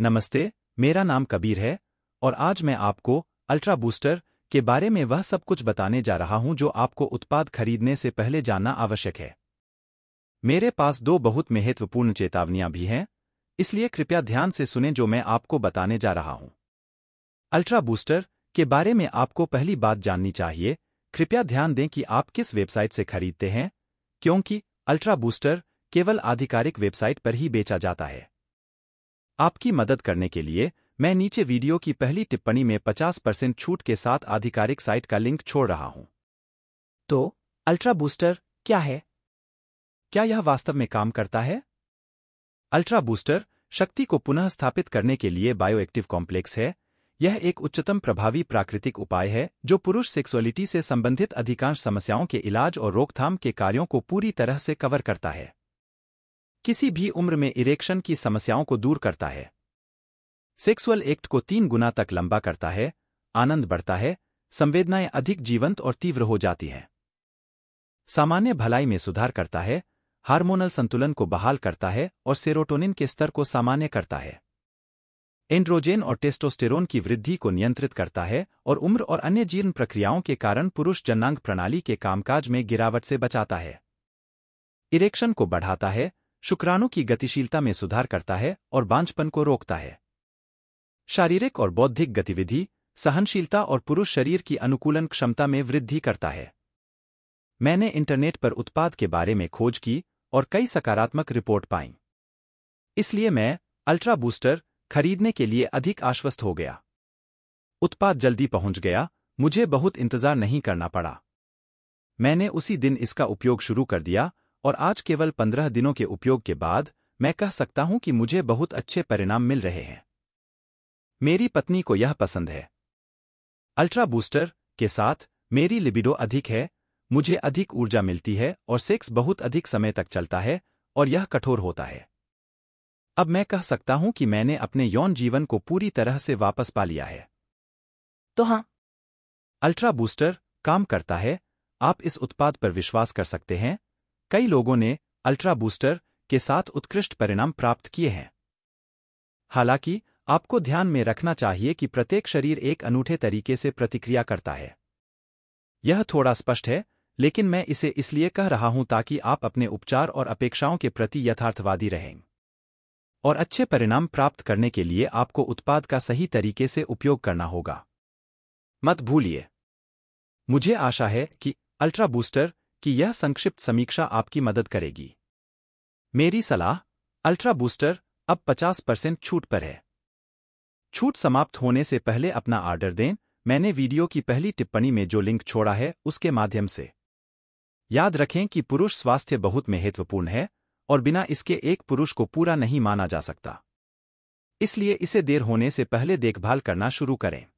नमस्ते मेरा नाम कबीर है और आज मैं आपको अल्ट्रा बूस्टर के बारे में वह सब कुछ बताने जा रहा हूं जो आपको उत्पाद खरीदने से पहले जानना आवश्यक है मेरे पास दो बहुत महत्वपूर्ण चेतावनियां भी हैं इसलिए कृपया ध्यान से सुने जो मैं आपको बताने जा रहा हूं अल्ट्रा बूस्टर के बारे में आपको पहली बात जाननी चाहिए कृपया ध्यान दें कि आप किस वेबसाइट से खरीदते हैं क्योंकि अल्ट्रा बूस्टर केवल आधिकारिक वेबसाइट पर ही बेचा जाता है आपकी मदद करने के लिए मैं नीचे वीडियो की पहली टिप्पणी में 50 परसेंट छूट के साथ आधिकारिक साइट का लिंक छोड़ रहा हूं तो अल्ट्रा बूस्टर क्या है क्या यह वास्तव में काम करता है अल्ट्रा बूस्टर शक्ति को पुनः स्थापित करने के लिए बायोएक्टिव कॉम्प्लेक्स है यह एक उच्चतम प्रभावी प्राकृतिक उपाय है जो पुरुष सेक्सुअलिटी से संबंधित अधिकांश समस्याओं के इलाज और रोकथाम के कार्यों को पूरी तरह से कवर करता है किसी भी उम्र में इरेक्शन की समस्याओं को दूर करता है सेक्सुअल एक्ट को तीन गुना तक लंबा करता है आनंद बढ़ता है संवेदनाएं अधिक जीवंत और तीव्र हो जाती हैं सामान्य भलाई में सुधार करता है हार्मोनल संतुलन को बहाल करता है और सेरोटोनिन के स्तर को सामान्य करता है एंड्रोजेन और टेस्टोस्टेरोन की वृद्धि को नियंत्रित करता है और उम्र और अन्य जीर्ण प्रक्रियाओं के कारण पुरुष जन्नांग प्रणाली के कामकाज में गिरावट से बचाता है इरेक्शन को बढ़ाता है शुक्राणु की गतिशीलता में सुधार करता है और बांझपन को रोकता है शारीरिक और बौद्धिक गतिविधि सहनशीलता और पुरुष शरीर की अनुकूलन क्षमता में वृद्धि करता है मैंने इंटरनेट पर उत्पाद के बारे में खोज की और कई सकारात्मक रिपोर्ट पाई इसलिए मैं अल्ट्रा बूस्टर खरीदने के लिए अधिक आश्वस्त हो गया उत्पाद जल्दी पहुंच गया मुझे बहुत इंतजार नहीं करना पड़ा मैंने उसी दिन इसका उपयोग शुरू कर दिया और आज केवल पंद्रह दिनों के उपयोग के बाद मैं कह सकता हूं कि मुझे बहुत अच्छे परिणाम मिल रहे हैं मेरी पत्नी को यह पसंद है अल्ट्रा बूस्टर के साथ मेरी लिबिडो अधिक है मुझे अधिक ऊर्जा मिलती है और सेक्स बहुत अधिक समय तक चलता है और यह कठोर होता है अब मैं कह सकता हूं कि मैंने अपने यौन जीवन को पूरी तरह से वापस पा लिया है तो हां अल्ट्रा बूस्टर काम करता है आप इस उत्पाद पर विश्वास कर सकते हैं कई लोगों ने अल्ट्रा बूस्टर के साथ उत्कृष्ट परिणाम प्राप्त किए हैं हालांकि आपको ध्यान में रखना चाहिए कि प्रत्येक शरीर एक अनूठे तरीके से प्रतिक्रिया करता है यह थोड़ा स्पष्ट है लेकिन मैं इसे इसलिए कह रहा हूं ताकि आप अपने उपचार और अपेक्षाओं के प्रति यथार्थवादी रहें और अच्छे परिणाम प्राप्त करने के लिए आपको उत्पाद का सही तरीके से उपयोग करना होगा मत भूलिए मुझे आशा है कि अल्ट्रा बूस्टर कि यह संक्षिप्त समीक्षा आपकी मदद करेगी मेरी सलाह अल्ट्रा बूस्टर अब 50 परसेंट छूट पर है छूट समाप्त होने से पहले अपना आर्डर दें मैंने वीडियो की पहली टिप्पणी में जो लिंक छोड़ा है उसके माध्यम से याद रखें कि पुरुष स्वास्थ्य बहुत महत्वपूर्ण है और बिना इसके एक पुरुष को पूरा नहीं माना जा सकता इसलिए इसे देर होने से पहले देखभाल करना शुरू करें